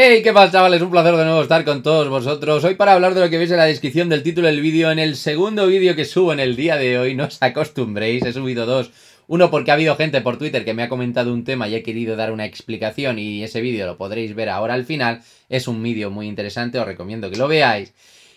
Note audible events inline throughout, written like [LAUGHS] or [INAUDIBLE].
Hey, ¿qué pasa chavales? Un placer de nuevo estar con todos vosotros. Hoy para hablar de lo que veis en la descripción del título del vídeo, en el segundo vídeo que subo en el día de hoy, no os acostumbréis, he subido dos. Uno porque ha habido gente por Twitter que me ha comentado un tema y he querido dar una explicación y ese vídeo lo podréis ver ahora al final. Es un vídeo muy interesante, os recomiendo que lo veáis.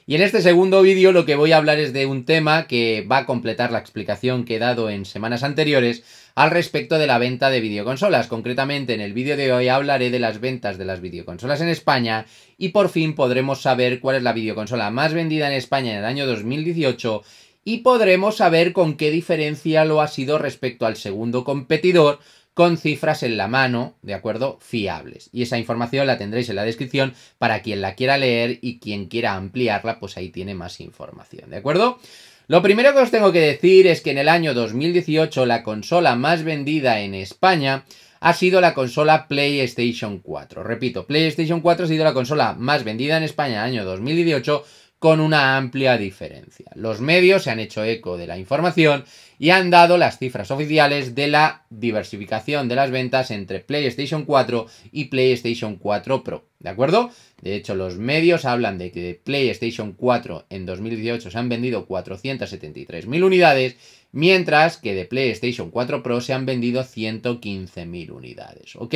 Y en este segundo vídeo lo que voy a hablar es de un tema que va a completar la explicación que he dado en semanas anteriores al respecto de la venta de videoconsolas. Concretamente en el vídeo de hoy hablaré de las ventas de las videoconsolas en España y por fin podremos saber cuál es la videoconsola más vendida en España en el año 2018 y podremos saber con qué diferencia lo ha sido respecto al segundo competidor con cifras en la mano, ¿de acuerdo? Fiables. Y esa información la tendréis en la descripción para quien la quiera leer y quien quiera ampliarla, pues ahí tiene más información, ¿de acuerdo? Lo primero que os tengo que decir es que en el año 2018 la consola más vendida en España ha sido la consola PlayStation 4. Repito, PlayStation 4 ha sido la consola más vendida en España en el año 2018 con una amplia diferencia. Los medios se han hecho eco de la información y han dado las cifras oficiales de la diversificación de las ventas entre PlayStation 4 y PlayStation 4 Pro. ¿De acuerdo? De hecho, los medios hablan de que PlayStation 4 en 2018 se han vendido 473.000 unidades, mientras que de PlayStation 4 Pro se han vendido 115.000 unidades. ¿Ok?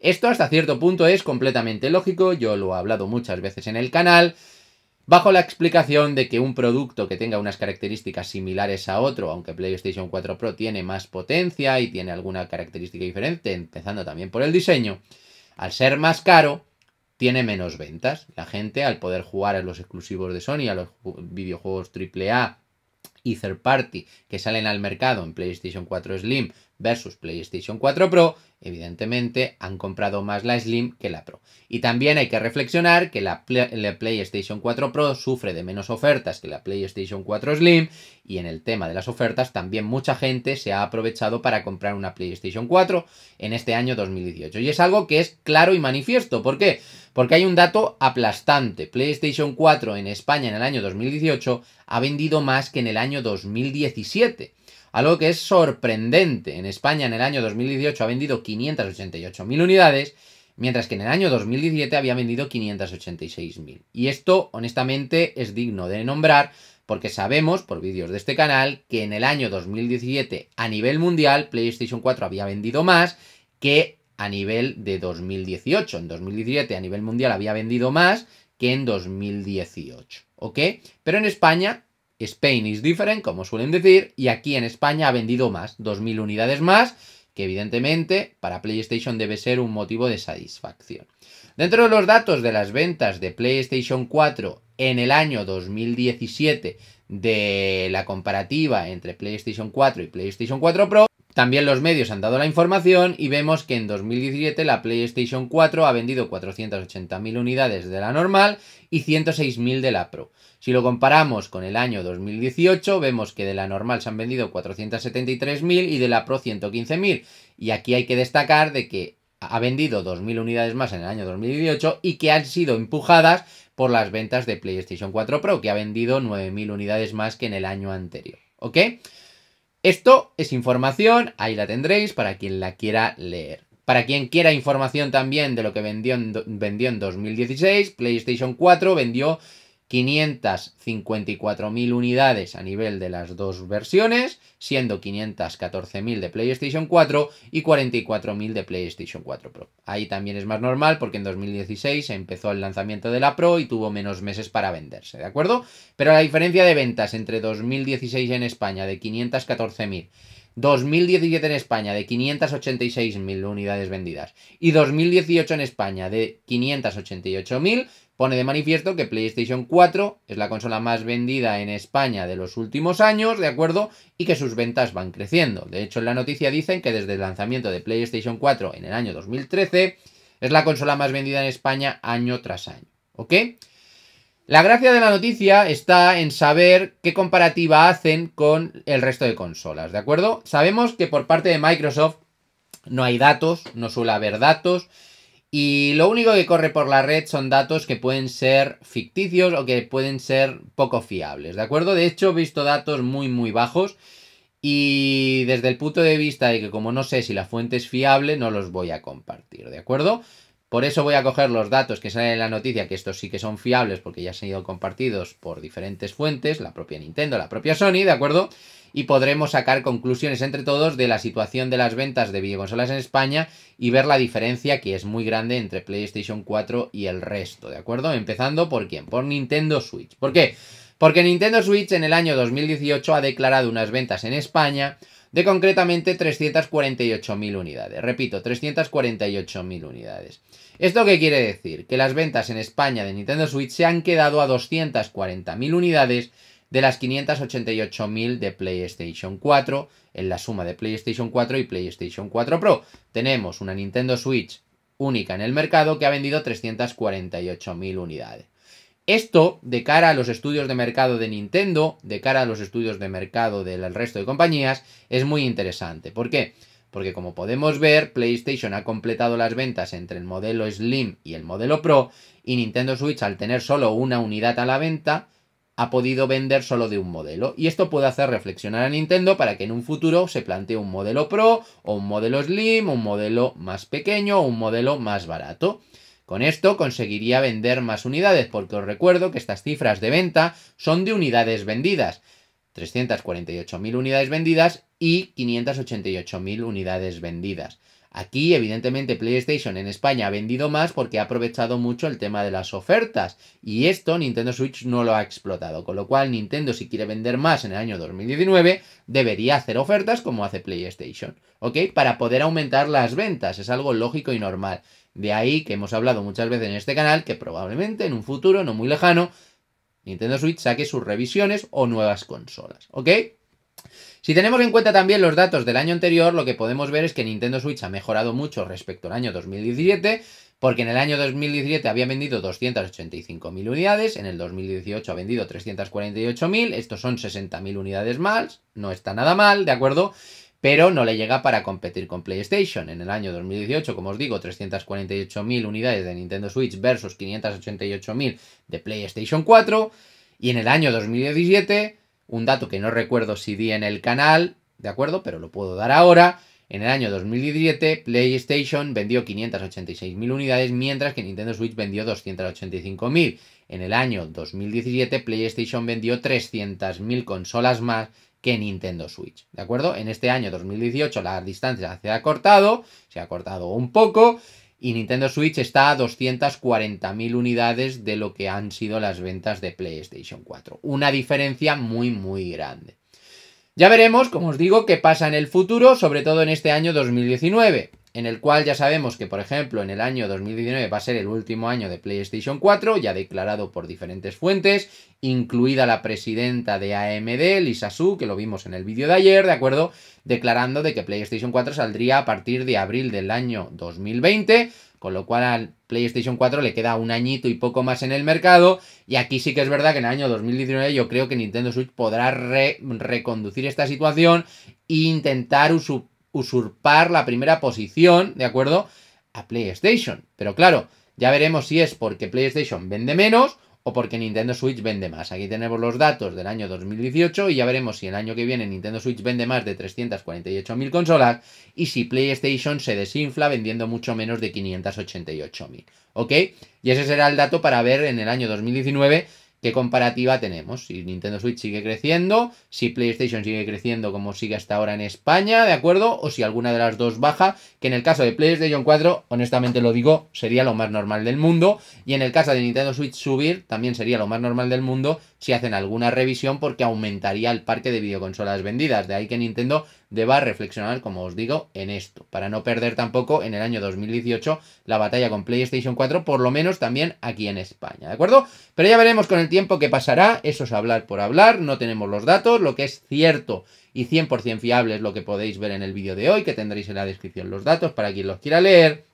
Esto hasta cierto punto es completamente lógico, yo lo he hablado muchas veces en el canal bajo la explicación de que un producto que tenga unas características similares a otro, aunque PlayStation 4 Pro tiene más potencia y tiene alguna característica diferente, empezando también por el diseño, al ser más caro, tiene menos ventas. La gente, al poder jugar a los exclusivos de Sony, a los videojuegos AAA y third party que salen al mercado en PlayStation 4 Slim versus PlayStation 4 Pro, evidentemente han comprado más la Slim que la Pro. Y también hay que reflexionar que la, PlayStation 4 Pro sufre de menos ofertas que la PlayStation 4 Slim y en el tema de las ofertas también mucha gente se ha aprovechado para comprar una PlayStation 4 en este año 2018. Y es algo que es claro y manifiesto. ¿Por qué? Porque hay un dato aplastante. PlayStation 4 en España en el año 2018 ha vendido más que en el año 2017 algo que es sorprendente. En España en el año 2018 ha vendido 588.000 unidades, mientras que en el año 2017 había vendido 586.000. Y esto, honestamente, es digno de nombrar porque sabemos, por vídeos de este canal, que en el año 2017 a nivel mundial PlayStation 4 había vendido más que a nivel de 2018. En 2017 a nivel mundial había vendido más que en 2018. ¿Ok? Pero en España Spain is different, como suelen decir, y aquí en España ha vendido más, 2.000 unidades más, que evidentemente para PlayStation debe ser un motivo de satisfacción. Dentro de los datos de las ventas de PlayStation 4 en el año 2017 de la comparativa entre PlayStation 4 y PlayStation 4 Pro, también los medios han dado la información y vemos que en 2017 la PlayStation 4 ha vendido 480.000 unidades de la normal y 106.000 de la Pro. Si lo comparamos con el año 2018, vemos que de la normal se han vendido 473.000 y de la Pro 115.000. Y aquí hay que destacar de que ha vendido 2.000 unidades más en el año 2018 y que han sido empujadas por las ventas de PlayStation 4 Pro, que ha vendido 9.000 unidades más que en el año anterior. ¿Ok? Esto es información, ahí la tendréis para quien la quiera leer. Para quien quiera información también de lo que vendió en, vendió en 2016, PlayStation 4 vendió 554.000 unidades a nivel de las dos versiones, siendo 514.000 de PlayStation 4 y 44.000 de PlayStation 4 Pro. Ahí también es más normal porque en 2016 empezó el lanzamiento de la Pro y tuvo menos meses para venderse, ¿de acuerdo? Pero la diferencia de ventas entre 2016 en España de 514.000 2017 en España de 586.000 unidades vendidas y 2018 en España de 588.000 pone de manifiesto que PlayStation 4 es la consola más vendida en España de los últimos años, ¿de acuerdo? Y que sus ventas van creciendo. De hecho, en la noticia dicen que desde el lanzamiento de PlayStation 4 en el año 2013 es la consola más vendida en España año tras año, ¿ok? La gracia de la noticia está en saber qué comparativa hacen con el resto de consolas, ¿de acuerdo? Sabemos que por parte de Microsoft no hay datos, no suele haber datos, y lo único que corre por la red son datos que pueden ser ficticios o que pueden ser poco fiables, ¿de acuerdo? De hecho, he visto datos muy, muy bajos y desde el punto de vista de que como no sé si la fuente es fiable, no los voy a compartir, ¿de acuerdo? Por eso voy a coger los datos que salen en la noticia, que estos sí que son fiables porque ya se han ido compartidos por diferentes fuentes, la propia Nintendo, la propia Sony, ¿de acuerdo? Y podremos sacar conclusiones entre todos de la situación de las ventas de videoconsolas en España y ver la diferencia que es muy grande entre PlayStation 4 y el resto, ¿de acuerdo? Empezando por quién? Por Nintendo Switch. ¿Por qué? Porque Nintendo Switch en el año 2018 ha declarado unas ventas en España de concretamente 348.000 unidades. Repito, 348.000 unidades. ¿Esto qué quiere decir? Que las ventas en España de Nintendo Switch se han quedado a 240.000 unidades de las 588.000 de PlayStation 4, en la suma de PlayStation 4 y PlayStation 4 Pro. Tenemos una Nintendo Switch única en el mercado que ha vendido 348.000 unidades. Esto, de cara a los estudios de mercado de Nintendo, de cara a los estudios de mercado del resto de compañías, es muy interesante. ¿Por qué? Porque como podemos ver, PlayStation ha completado las ventas entre el modelo Slim y el modelo Pro, y Nintendo Switch, al tener solo una unidad a la venta, ha podido vender solo de un modelo. Y esto puede hacer reflexionar a Nintendo para que en un futuro se plantee un modelo Pro, o un modelo Slim, un modelo más pequeño, o un modelo más barato. Con esto conseguiría vender más unidades, porque os recuerdo que estas cifras de venta son de unidades vendidas. 348.000 unidades vendidas y 588.000 unidades vendidas. Aquí, evidentemente, PlayStation en España ha vendido más porque ha aprovechado mucho el tema de las ofertas. Y esto Nintendo Switch no lo ha explotado. Con lo cual, Nintendo, si quiere vender más en el año 2019, debería hacer ofertas como hace PlayStation. ¿Ok? Para poder aumentar las ventas. Es algo lógico y normal. De ahí que hemos hablado muchas veces en este canal que probablemente en un futuro no muy lejano Nintendo Switch saque sus revisiones o nuevas consolas. ¿Ok? Si tenemos en cuenta también los datos del año anterior, lo que podemos ver es que Nintendo Switch ha mejorado mucho respecto al año 2017, porque en el año 2017 había vendido 285.000 unidades, en el 2018 ha vendido 348.000, estos son 60.000 unidades más, no está nada mal, ¿de acuerdo? Pero no le llega para competir con PlayStation. En el año 2018, como os digo, 348.000 unidades de Nintendo Switch versus 588.000 de PlayStation 4. Y en el año 2017, un dato que no recuerdo si di en el canal, ¿de acuerdo? Pero lo puedo dar ahora. En el año 2017, PlayStation vendió 586.000 unidades, mientras que Nintendo Switch vendió 285.000. En el año 2017, PlayStation vendió 300.000 consolas más que Nintendo Switch. ¿De acuerdo? En este año 2018 la distancia se ha cortado, se ha cortado un poco y Nintendo Switch está a 240.000 unidades de lo que han sido las ventas de PlayStation 4. Una diferencia muy, muy grande. Ya veremos, como os digo, qué pasa en el futuro, sobre todo en este año 2019 en el cual ya sabemos que, por ejemplo, en el año 2019 va a ser el último año de PlayStation 4, ya declarado por diferentes fuentes, incluida la presidenta de AMD, Lisa Su, que lo vimos en el vídeo de ayer, ¿de acuerdo? Declarando de que PlayStation 4 saldría a partir de abril del año 2020, con lo cual al PlayStation 4 le queda un añito y poco más en el mercado. Y aquí sí que es verdad que en el año 2019 yo creo que Nintendo Switch podrá reconducir esta situación e intentar usar, usurpar la primera posición, ¿de acuerdo? A PlayStation. Pero claro, ya veremos si es porque PlayStation vende menos o porque Nintendo Switch vende más. Aquí tenemos los datos del año 2018 y ya veremos si el año que viene Nintendo Switch vende más de 348.000 consolas y si PlayStation se desinfla vendiendo mucho menos de 588.000. ¿Ok? Y ese será el dato para ver en el año 2019 qué comparativa tenemos. Si Nintendo Switch sigue creciendo, si PlayStation sigue creciendo como sigue hasta ahora en España, ¿de acuerdo? O si alguna de las dos baja, que en el caso de PlayStation 4, honestamente lo digo, sería lo más normal del mundo. Y en el caso de Nintendo Switch subir, también sería lo más normal del mundo si hacen alguna revisión porque aumentaría el parque de videoconsolas vendidas. De ahí que Nintendo deba reflexionar, como os digo, en esto, para no perder tampoco en el año 2018 la batalla con PlayStation 4, por lo menos también aquí en España, ¿de acuerdo? Pero ya veremos con el tiempo qué pasará, eso es hablar por hablar, no tenemos los datos, lo que es cierto y 100% fiable es lo que podéis ver en el vídeo de hoy, que tendréis en la descripción los datos para quien los quiera leer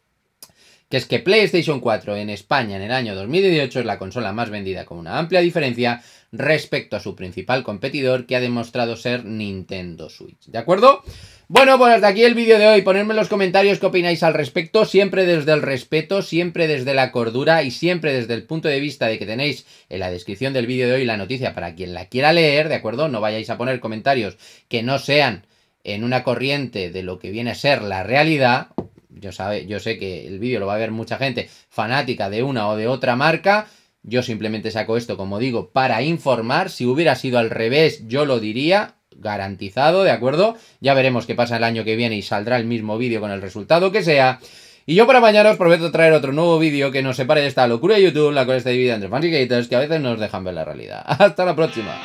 que es que PlayStation 4 en España en el año 2018 es la consola más vendida con una amplia diferencia, respecto a su principal competidor que ha demostrado ser Nintendo Switch. ¿De acuerdo? Bueno, pues hasta aquí el vídeo de hoy. Ponedme en los comentarios qué opináis al respecto, siempre desde el respeto, siempre desde la cordura y siempre desde el punto de vista de que tenéis en la descripción del vídeo de hoy la noticia para quien la quiera leer, ¿de acuerdo? No vayáis a poner comentarios que no sean en una corriente de lo que viene a ser la realidad. Yo, sabe, yo sé que el vídeo lo va a ver mucha gente fanática de una o de otra marca. Yo simplemente saco esto, como digo, para informar. Si hubiera sido al revés, yo lo diría, garantizado, ¿de acuerdo? Ya veremos qué pasa el año que viene y saldrá el mismo vídeo con el resultado que sea. Y yo para mañana os prometo traer otro nuevo vídeo que nos separe de esta locura de YouTube, la cual está dividida entre fans que a veces nos dejan ver la realidad. [LAUGHS] ¡Hasta la próxima!